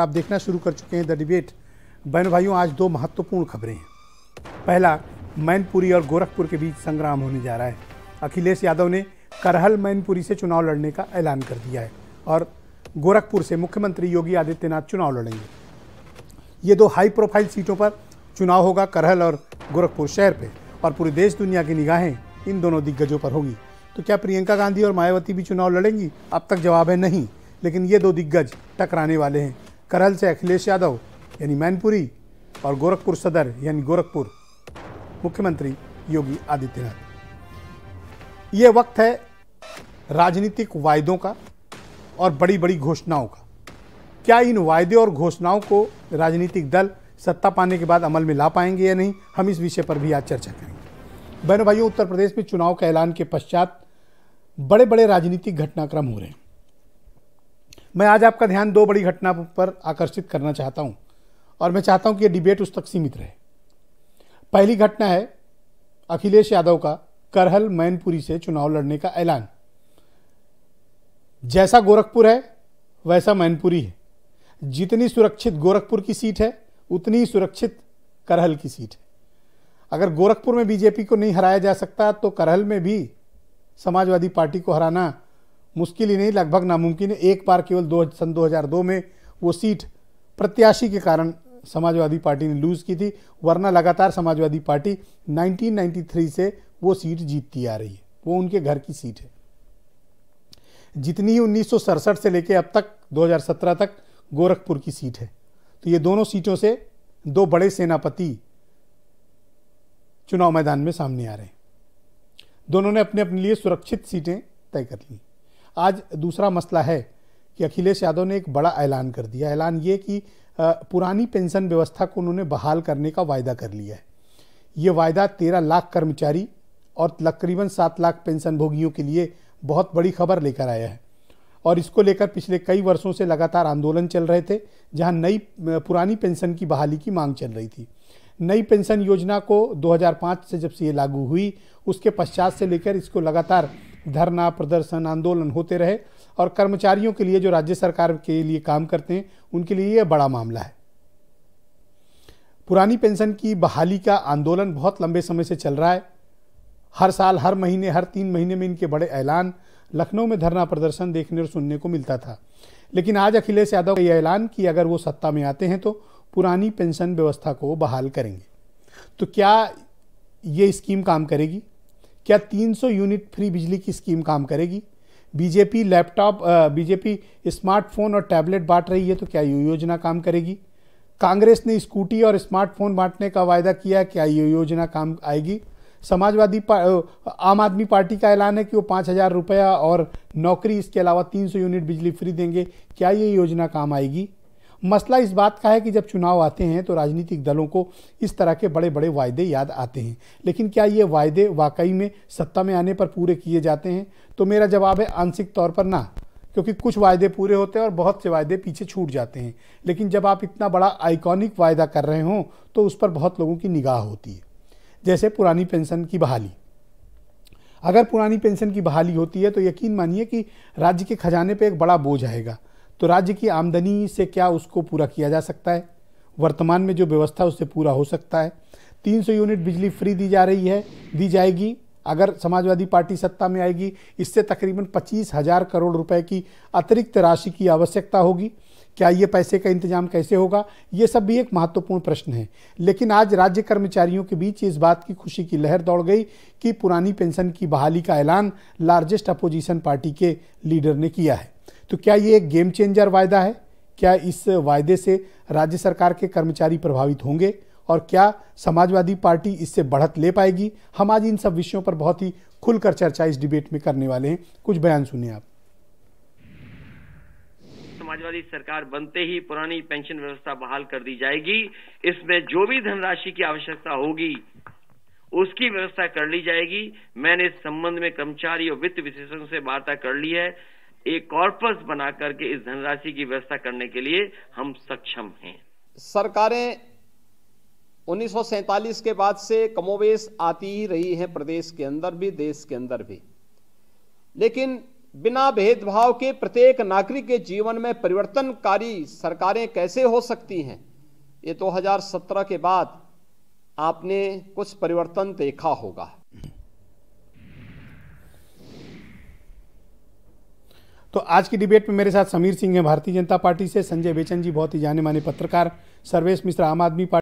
आप देखना शुरू कर चुके हैं द डिबेट बहन भाइयों आज दो महत्वपूर्ण खबरें हैं पहला मैनपुरी और गोरखपुर के बीच संग्राम होने जा रहा है अखिलेश यादव ने करहल मैनपुरी से चुनाव लड़ने का ऐलान कर दिया है और गोरखपुर से मुख्यमंत्री योगी आदित्यनाथ चुनाव लड़ेंगे ये दो हाई प्रोफाइल सीटों पर चुनाव होगा करहल और गोरखपुर शहर पर और पूरे देश दुनिया की निगाहें इन दोनों दिग्गजों पर होगी तो क्या प्रियंका गांधी और मायावती भी चुनाव लड़ेंगी अब तक जवाब है नहीं लेकिन ये दो दिग्गज टकराने वाले हैं करल से अखिलेश यादव यानी मैनपुरी और गोरखपुर सदर यानी गोरखपुर मुख्यमंत्री योगी आदित्यनाथ ये वक्त है राजनीतिक वायदों का और बड़ी बड़ी घोषणाओं का क्या इन वायदे और घोषणाओं को राजनीतिक दल सत्ता पाने के बाद अमल में ला पाएंगे या नहीं हम इस विषय पर भी आज चर्चा करेंगे बहनों भाइयों उत्तर प्रदेश में चुनाव के ऐलान के पश्चात बड़े बड़े राजनीतिक घटनाक्रम हो रहे हैं मैं आज आपका ध्यान दो बड़ी घटना पर आकर्षित करना चाहता हूँ और मैं चाहता हूं कि यह डिबेट उस तक सीमित रहे पहली घटना है अखिलेश यादव का करहल मैनपुरी से चुनाव लड़ने का ऐलान जैसा गोरखपुर है वैसा मैनपुरी है जितनी सुरक्षित गोरखपुर की सीट है उतनी सुरक्षित करहल की सीट है अगर गोरखपुर में बीजेपी को नहीं हराया जा सकता तो करहल में भी समाजवादी पार्टी को हराना मुश्किल ही नहीं लगभग नामुमकिन है एक बार केवल दो सन 2002 में वो सीट प्रत्याशी के कारण समाजवादी पार्टी ने लूज़ की थी वरना लगातार समाजवादी पार्टी 1993 से वो सीट जीतती आ रही है वो उनके घर की सीट है जितनी ही उन्नीस से लेकर अब तक 2017 तक गोरखपुर की सीट है तो ये दोनों सीटों से दो बड़े सेनापति चुनाव मैदान में सामने आ रहे हैं दोनों ने अपने अपने लिए सुरक्षित सीटें तय कर ली आज दूसरा मसला है कि अखिलेश यादव ने एक बड़ा ऐलान कर दिया ऐलान ये कि पुरानी पेंशन व्यवस्था को उन्होंने बहाल करने का वायदा कर लिया है ये वायदा तेरह लाख कर्मचारी और तकरीबन सात लाख पेंशनभोगियों के लिए बहुत बड़ी खबर लेकर आया है और इसको लेकर पिछले कई वर्षों से लगातार आंदोलन चल रहे थे जहां नई पुरानी पेंशन की बहाली की मांग चल रही थी नई पेंशन योजना को 2005 से जब से ये लागू हुई उसके पश्चात से लेकर इसको लगातार धरना प्रदर्शन आंदोलन होते रहे और कर्मचारियों के लिए जो राज्य सरकार के लिए काम करते हैं उनके लिए यह बड़ा मामला है पुरानी पेंशन की बहाली का आंदोलन बहुत लंबे समय से चल रहा है हर साल हर महीने हर तीन महीने में इनके बड़े ऐलान लखनऊ में धरना प्रदर्शन देखने और सुनने को मिलता था लेकिन आज अखिलेश यादव का यह ऐलान कि अगर वो सत्ता में आते हैं तो पुरानी पेंशन व्यवस्था को बहाल करेंगे तो क्या ये स्कीम काम करेगी क्या 300 यूनिट फ्री बिजली की स्कीम काम करेगी बीजेपी लैपटॉप बीजेपी स्मार्टफोन और टैबलेट बांट रही है तो क्या ये योजना काम करेगी कांग्रेस ने स्कूटी और स्मार्टफोन बांटने का वायदा किया क्या ये योजना काम आएगी समाजवादी आम आदमी पार्टी का ऐलान है कि वो पाँच हज़ार रुपया और नौकरी इसके अलावा 300 यूनिट बिजली फ्री देंगे क्या ये योजना काम आएगी मसला इस बात का है कि जब चुनाव आते हैं तो राजनीतिक दलों को इस तरह के बड़े बड़े वायदे याद आते हैं लेकिन क्या ये वायदे वाकई में सत्ता में आने पर पूरे किए जाते हैं तो मेरा जवाब है आंशिक तौर पर ना क्योंकि कुछ वायदे पूरे होते हैं और बहुत से वायदे पीछे छूट जाते हैं लेकिन जब आप इतना बड़ा आइकॉनिक वायदा कर रहे हों तो उस पर बहुत लोगों की निगाह होती है जैसे पुरानी पेंशन की बहाली अगर पुरानी पेंशन की बहाली होती है तो यकीन मानिए कि राज्य के खजाने पर एक बड़ा बोझ आएगा तो राज्य की आमदनी से क्या उसको पूरा किया जा सकता है वर्तमान में जो व्यवस्था उससे पूरा हो सकता है 300 यूनिट बिजली फ्री दी जा रही है दी जाएगी अगर समाजवादी पार्टी सत्ता में आएगी इससे तकरीबन पच्चीस हज़ार करोड़ रुपए की अतिरिक्त राशि की आवश्यकता होगी क्या ये पैसे का इंतजाम कैसे होगा ये सब भी एक महत्वपूर्ण प्रश्न है लेकिन आज राज्य कर्मचारियों के बीच इस बात की खुशी की लहर दौड़ गई कि पुरानी पेंशन की बहाली का ऐलान लार्जेस्ट अपोजिशन पार्टी के लीडर ने किया है तो क्या ये एक गेम चेंजर वायदा है क्या इस वायदे से राज्य सरकार के कर्मचारी प्रभावित होंगे और क्या समाजवादी पार्टी इससे बढ़त ले पाएगी हम आज इन सब विषयों पर बहुत ही खुलकर चर्चा इस डिबेट में करने वाले हैं कुछ बयान सुनिए आप समाजवादी सरकार बनते ही पुरानी पेंशन व्यवस्था बहाल कर दी जाएगी इसमें जो भी धनराशि की आवश्यकता होगी उसकी व्यवस्था कर ली जाएगी मैंने इस संबंध में कर्मचारी और वित्त विशेषज्ञों से वार्ता कर ली है एक कॉर्पस बना करके इस धनराशि की व्यवस्था करने के लिए हम सक्षम हैं सरकारें उन्नीस के बाद से कमोवेश आती ही रही हैं प्रदेश के अंदर भी देश के अंदर भी लेकिन बिना भेदभाव के प्रत्येक नागरिक के जीवन में परिवर्तनकारी सरकारें कैसे हो सकती हैं ये 2017 के बाद आपने कुछ परिवर्तन देखा होगा तो आज की डिबेट में मेरे साथ समीर सिंह हैं भारतीय जनता पार्टी से संजय बेचन जी बहुत ही जाने माने पत्रकार सर्वेश मिश्रा आम आदमी पार्टी